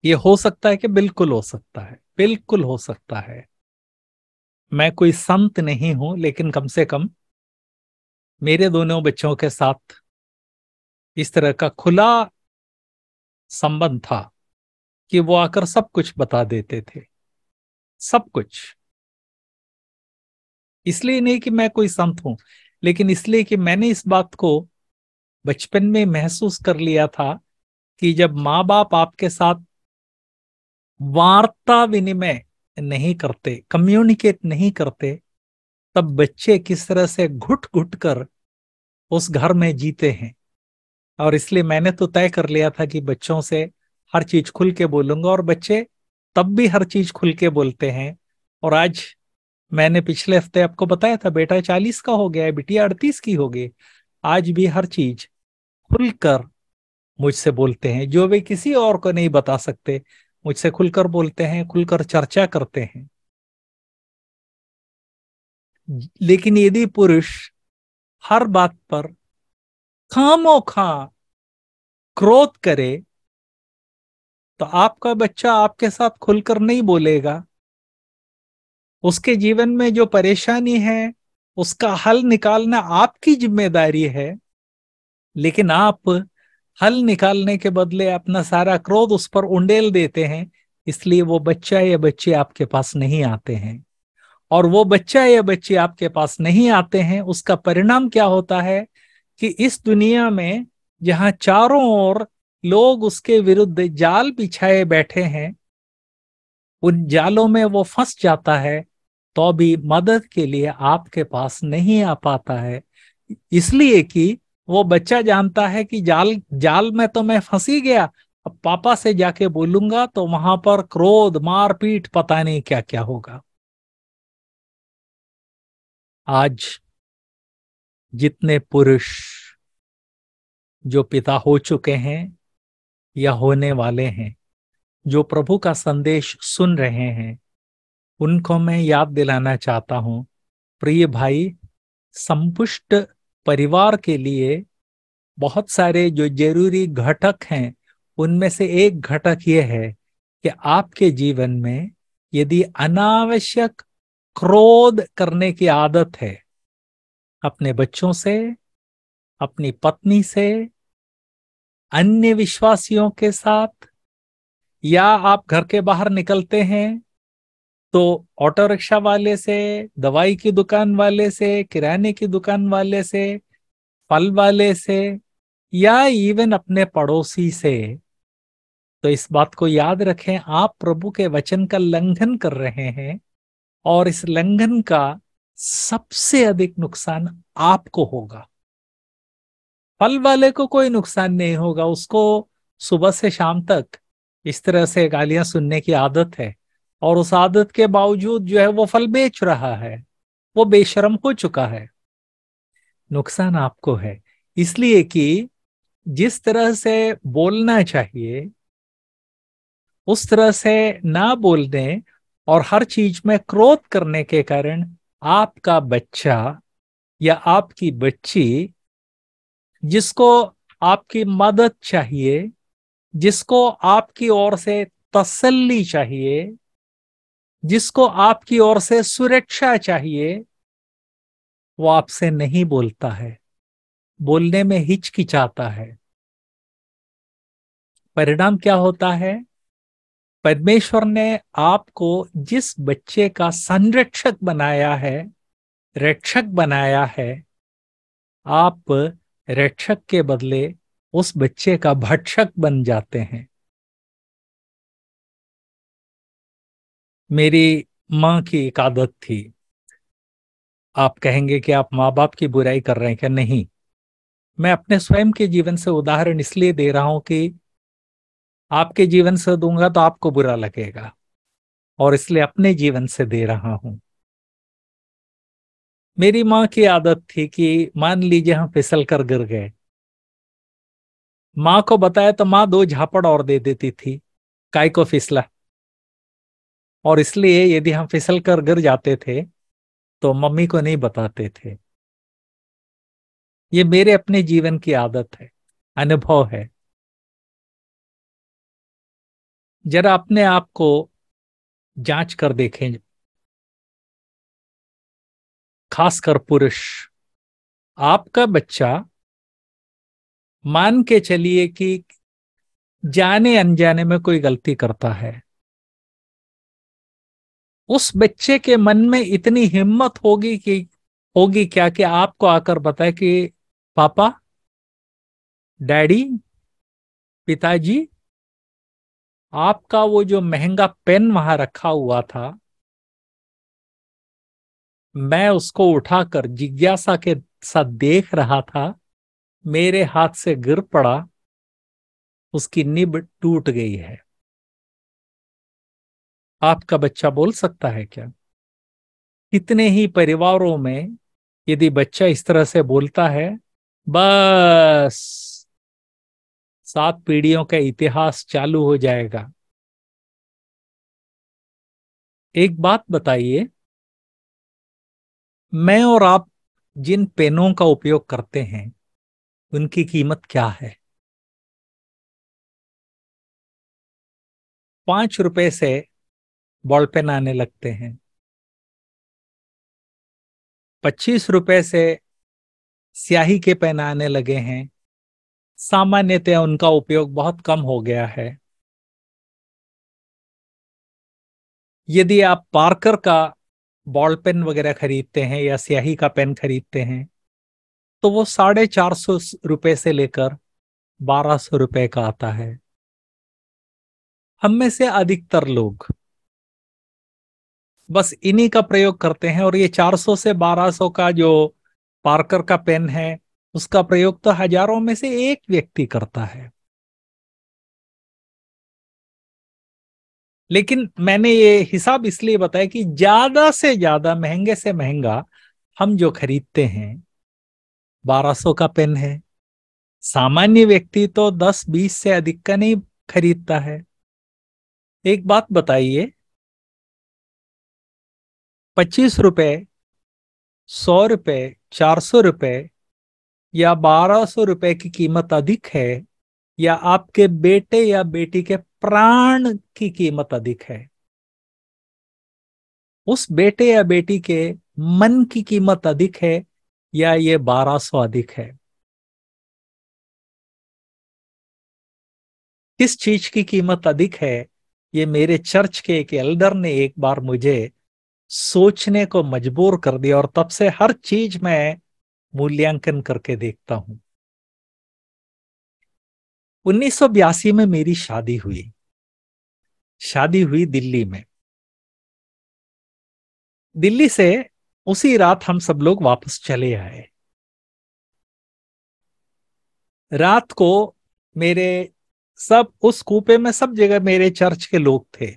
ये हो सकता है कि बिल्कुल हो सकता है बिल्कुल हो सकता है मैं कोई संत नहीं हूं लेकिन कम से कम मेरे दोनों बच्चों के साथ इस तरह का खुला संबंध था कि वो आकर सब कुछ बता देते थे सब कुछ इसलिए नहीं कि मैं कोई संत हूं लेकिन इसलिए कि मैंने इस बात को बचपन में महसूस कर लिया था कि जब माँ बाप आपके साथ वार्ता विनिमय नहीं करते कम्युनिकेट नहीं करते तब बच्चे किस तरह से घुट घुट कर उस घर में जीते हैं और इसलिए मैंने तो तय कर लिया था कि बच्चों से हर चीज खुल के बोलूंगा और बच्चे तब भी हर चीज खुल के बोलते हैं और आज मैंने पिछले हफ्ते आपको बताया था बेटा चालीस का हो गया है बिटिया अड़तीस की हो गई आज भी हर चीज खुलकर मुझसे बोलते हैं जो वे किसी और को नहीं बता सकते मुझसे खुलकर बोलते हैं खुलकर चर्चा करते हैं लेकिन यदि पुरुष हर बात पर खामो खा क्रोध करे तो आपका बच्चा आपके साथ खुलकर नहीं बोलेगा उसके जीवन में जो परेशानी है उसका हल निकालना आपकी जिम्मेदारी है लेकिन आप हल निकालने के बदले अपना सारा क्रोध उस पर उंडेल देते हैं इसलिए वो बच्चा या बच्चे आपके पास नहीं आते हैं और वो बच्चा या बच्चे आपके पास नहीं आते हैं उसका परिणाम क्या होता है कि इस दुनिया में जहां चारों ओर लोग उसके विरुद्ध जाल बिछाए बैठे हैं उन जालों में वो फंस जाता है तो भी मदद के लिए आपके पास नहीं आ पाता है इसलिए कि वो बच्चा जानता है कि जाल जाल में तो मैं फंसी गया अब पापा से जाके बोलूंगा तो वहां पर क्रोध मारपीट पता नहीं क्या क्या होगा आज जितने पुरुष जो पिता हो चुके हैं या होने वाले हैं जो प्रभु का संदेश सुन रहे हैं उनको मैं याद दिलाना चाहता हूँ प्रिय भाई संपुष्ट परिवार के लिए बहुत सारे जो जरूरी घटक हैं उनमें से एक घटक ये है कि आपके जीवन में यदि अनावश्यक क्रोध करने की आदत है अपने बच्चों से अपनी पत्नी से अन्य विश्वासियों के साथ या आप घर के बाहर निकलते हैं तो ऑटो रिक्शा वाले से दवाई की दुकान वाले से किराने की दुकान वाले से फल वाले से या इवन अपने पड़ोसी से तो इस बात को याद रखें आप प्रभु के वचन का लंघन कर रहे हैं और इस लंघन का सबसे अधिक नुकसान आपको होगा फल वाले को कोई नुकसान नहीं होगा उसको सुबह से शाम तक इस तरह से गालियां सुनने की आदत है और उस आदत के बावजूद जो है वो फल बेच रहा है वो बेशरम हो चुका है नुकसान आपको है इसलिए कि जिस तरह से बोलना चाहिए उस तरह से ना बोलने और हर चीज में क्रोध करने के कारण आपका बच्चा या आपकी बच्ची जिसको आपकी मदद चाहिए जिसको आपकी ओर से तसल्ली चाहिए जिसको आपकी ओर से सुरक्षा चाहिए वो आपसे नहीं बोलता है बोलने में हिचकिचाता है परिणाम क्या होता है परमेश्वर ने आपको जिस बच्चे का संरक्षक बनाया है रक्षक बनाया है आप रक्षक के बदले उस बच्चे का भक्षक बन जाते हैं मेरी मां की एक आदत थी आप कहेंगे कि आप माँ बाप की बुराई कर रहे हैं क्या नहीं मैं अपने स्वयं के जीवन से उदाहरण इसलिए दे रहा हूं कि आपके जीवन से दूंगा तो आपको बुरा लगेगा और इसलिए अपने जीवन से दे रहा हूं मेरी मां की आदत थी कि मान लीजिए हम फिसल कर गिर गए मां को बताया तो मां दो झापड़ और दे देती थी काय को फिसला और इसलिए यदि हम फिसल कर गिर जाते थे तो मम्मी को नहीं बताते थे ये मेरे अपने जीवन की आदत है अनुभव है जरा अपने आप को जांच कर देखें खासकर पुरुष आपका बच्चा मान के चलिए कि जाने अनजाने में कोई गलती करता है उस बच्चे के मन में इतनी हिम्मत होगी कि होगी क्या कि आपको आकर बताए कि पापा डैडी पिताजी आपका वो जो महंगा पेन वहां रखा हुआ था मैं उसको उठाकर जिज्ञासा के साथ देख रहा था मेरे हाथ से गिर पड़ा उसकी निब टूट गई है आपका बच्चा बोल सकता है क्या कितने ही परिवारों में यदि बच्चा इस तरह से बोलता है बस सात पीढ़ियों का इतिहास चालू हो जाएगा एक बात बताइए मैं और आप जिन पेनों का उपयोग करते हैं उनकी कीमत क्या है पांच रुपए से बॉल पेन आने लगते हैं पच्चीस रुपए से स्याही के पेन आने लगे हैं सामान्यतया उनका उपयोग बहुत कम हो गया है यदि आप पार्कर का बॉल पेन वगैरह खरीदते हैं या स्याही का पेन खरीदते हैं तो वो साढ़े चार सौ रुपये से लेकर बारह सौ रुपये का आता है हम में से अधिकतर लोग बस इन्हीं का प्रयोग करते हैं और ये चार सौ से बारह सौ का जो पार्कर का पेन है उसका प्रयोग तो हजारों में से एक व्यक्ति करता है लेकिन मैंने ये हिसाब इसलिए बताया कि ज्यादा से ज्यादा महंगे से महंगा हम जो खरीदते हैं 1200 का पेन है सामान्य व्यक्ति तो 10-20 से अधिक का नहीं खरीदता है एक बात बताइए पच्चीस रुपए सौ रुपए चार सौ रुपए या बारह सौ रुपए की कीमत अधिक है या आपके बेटे या बेटी के प्राण की कीमत अधिक है उस बेटे या बेटी के मन की कीमत अधिक है या ये बारह सौ अधिक है किस चीज की कीमत अधिक है ये मेरे चर्च के एक एल्डर ने एक बार मुझे सोचने को मजबूर कर दिया और तब से हर चीज में मूल्यांकन करके देखता हूं उन्नीस में मेरी शादी हुई शादी हुई दिल्ली में दिल्ली से उसी रात हम सब लोग वापस चले आए रात को मेरे सब उस कूपे में सब जगह मेरे चर्च के लोग थे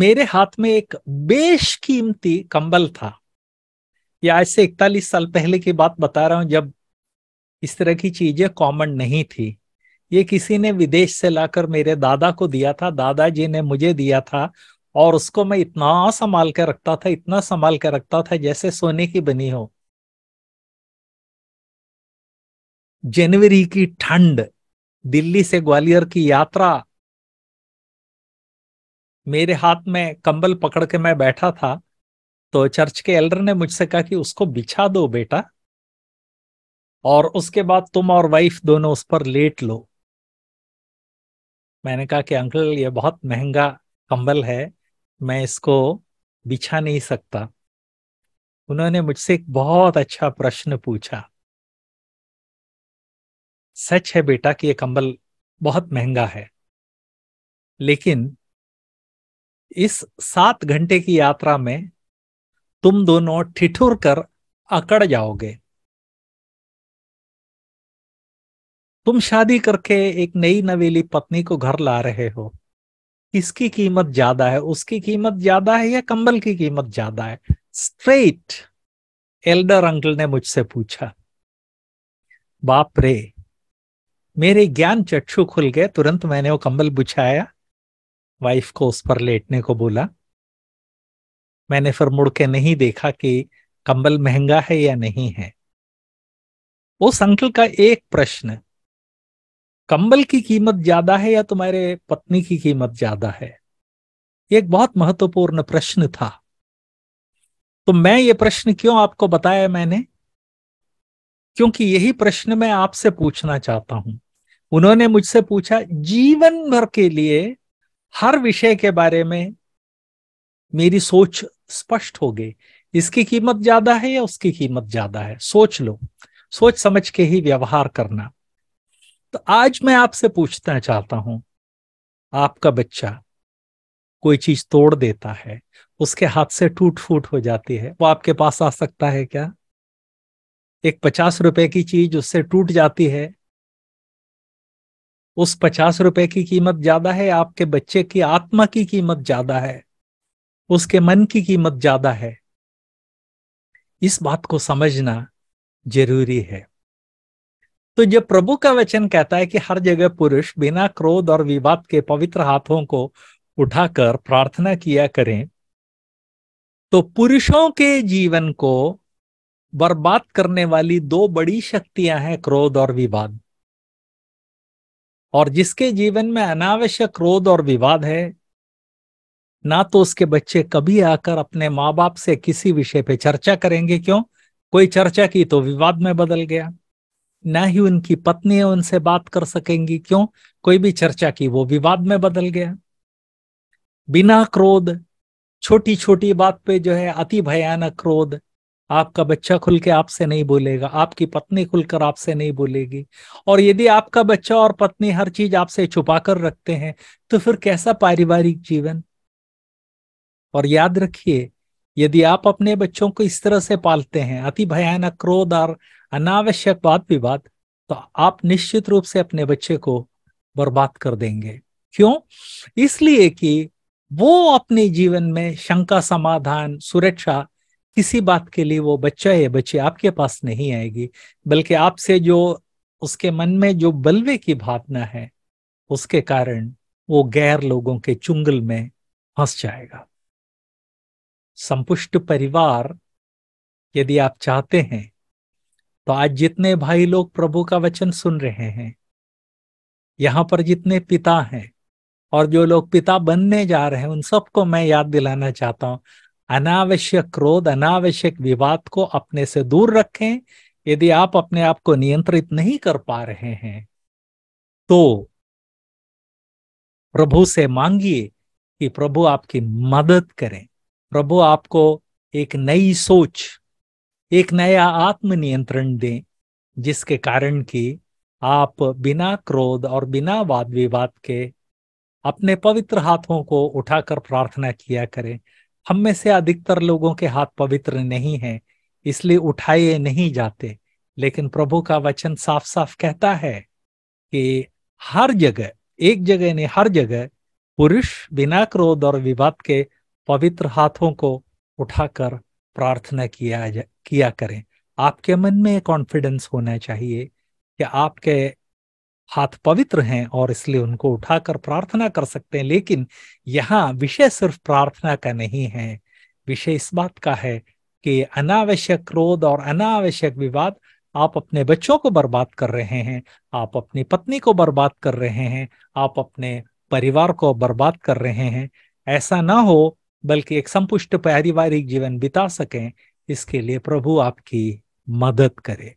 मेरे हाथ में एक बेशकीमती कंबल था यह आज से इकतालीस साल पहले की बात बता रहा हूं जब इस तरह की चीजें कॉमन नहीं थी ये किसी ने विदेश से लाकर मेरे दादा को दिया था दादाजी ने मुझे दिया था और उसको मैं इतना संभाल कर रखता था इतना संभाल कर रखता था जैसे सोने की बनी हो जनवरी की ठंड दिल्ली से ग्वालियर की यात्रा मेरे हाथ में कंबल पकड़ के मैं बैठा था तो चर्च के एल्डर ने मुझसे कहा कि उसको बिछा दो बेटा और उसके बाद तुम और वाइफ दोनों उस पर लेट लो मैंने कहा कि अंकल ये बहुत महंगा कंबल है मैं इसको बिछा नहीं सकता उन्होंने मुझसे एक बहुत अच्छा प्रश्न पूछा सच है बेटा कि यह कंबल बहुत महंगा है लेकिन इस सात घंटे की यात्रा में तुम दोनों ठिठुर कर अकड़ जाओगे तुम शादी करके एक नई नवेली पत्नी को घर ला रहे हो इसकी कीमत ज्यादा है उसकी कीमत ज्यादा है या कंबल की कीमत ज्यादा है स्ट्रेट एल्डर अंकल ने मुझसे पूछा बाप रे मेरे ज्ञान चक्षु खुल गए तुरंत मैंने वो कंबल बुछाया वाइफ को उस पर लेटने को बोला मैंने फिर मुड़ के नहीं देखा कि कंबल महंगा है या नहीं है उस अंकल का एक प्रश्न कंबल की कीमत ज्यादा है या तुम्हारे पत्नी की कीमत ज्यादा है एक बहुत महत्वपूर्ण प्रश्न था तो मैं ये प्रश्न क्यों आपको बताया मैंने क्योंकि यही प्रश्न मैं आपसे पूछना चाहता हूं उन्होंने मुझसे पूछा जीवन भर के लिए हर विषय के बारे में मेरी सोच स्पष्ट हो गई इसकी कीमत ज्यादा है या उसकी कीमत ज्यादा है सोच लो सोच समझ के ही व्यवहार करना तो आज मैं आपसे पूछना चाहता हूं आपका बच्चा कोई चीज तोड़ देता है उसके हाथ से टूट फूट हो जाती है वो आपके पास आ सकता है क्या एक पचास रुपए की चीज उससे टूट जाती है उस पचास रुपए की कीमत ज्यादा है आपके बच्चे की आत्मा की कीमत ज्यादा है उसके मन की कीमत ज्यादा है इस बात को समझना जरूरी है तो जब प्रभु का वचन कहता है कि हर जगह पुरुष बिना क्रोध और विवाद के पवित्र हाथों को उठाकर प्रार्थना किया करें तो पुरुषों के जीवन को बर्बाद करने वाली दो बड़ी शक्तियां हैं क्रोध और विवाद और जिसके जीवन में अनावश्यक क्रोध और विवाद है ना तो उसके बच्चे कभी आकर अपने माँ बाप से किसी विषय पे चर्चा करेंगे क्यों कोई चर्चा की तो विवाद में बदल गया ना ही उनकी पत्नी उनसे बात कर सकेंगी क्यों कोई भी चर्चा की वो विवाद में बदल गया बिना क्रोध छोटी छोटी बात पे जो है अति भयानक क्रोध आपका बच्चा खुल के आपसे नहीं बोलेगा आपकी पत्नी खुलकर आपसे नहीं बोलेगी और यदि आपका बच्चा और पत्नी हर चीज आपसे छुपा कर रखते हैं तो फिर कैसा पारिवारिक जीवन और याद रखिए यदि आप अपने बच्चों को इस तरह से पालते हैं अति भयानक क्रोध और अनावश्यक वाद विवाद तो आप निश्चित रूप से अपने बच्चे को बर्बाद कर देंगे क्यों इसलिए कि वो अपने जीवन में शंका समाधान सुरक्षा किसी बात के लिए वो बच्चा या बच्ची आपके पास नहीं आएगी बल्कि आपसे जो उसके मन में जो बलवे की भावना है उसके कारण वो गैर लोगों के चुंगल में फंस जाएगा संपुष्ट परिवार यदि आप चाहते हैं तो आज जितने भाई लोग प्रभु का वचन सुन रहे हैं यहां पर जितने पिता हैं और जो लोग पिता बनने जा रहे हैं उन सबको मैं याद दिलाना चाहता हूं अनावश्यक क्रोध अनावश्यक विवाद को अपने से दूर रखें यदि आप अपने आप को नियंत्रित नहीं कर पा रहे हैं तो प्रभु से मांगिए कि प्रभु आपकी मदद करें प्रभु आपको एक नई सोच एक नया आत्म नियंत्रण दें जिसके कारण कि आप बिना क्रोध और बिना वाद विवाद के अपने पवित्र हाथों को उठाकर प्रार्थना किया करें हम में से अधिकतर लोगों के हाथ पवित्र नहीं हैं इसलिए उठाए नहीं जाते लेकिन प्रभु का वचन साफ साफ कहता है कि हर जगह एक जगह ने हर जगह पुरुष बिना क्रोध और विवाद के पवित्र हाथों को उठाकर प्रार्थना किया जा, किया करें आपके मन में कॉन्फिडेंस होना चाहिए कि आपके हाथ पवित्र हैं और इसलिए उनको उठाकर प्रार्थना कर सकते हैं लेकिन यहाँ विषय सिर्फ प्रार्थना का नहीं है विषय इस बात का है कि अनावश्यक क्रोध और अनावश्यक विवाद आप अपने बच्चों को बर्बाद कर रहे हैं आप अपनी पत्नी को बर्बाद कर रहे हैं आप अपने परिवार को बर्बाद कर रहे हैं ऐसा ना हो बल्कि एक संपुष्ट पारिवारिक जीवन बिता सकें इसके लिए प्रभु आपकी मदद करे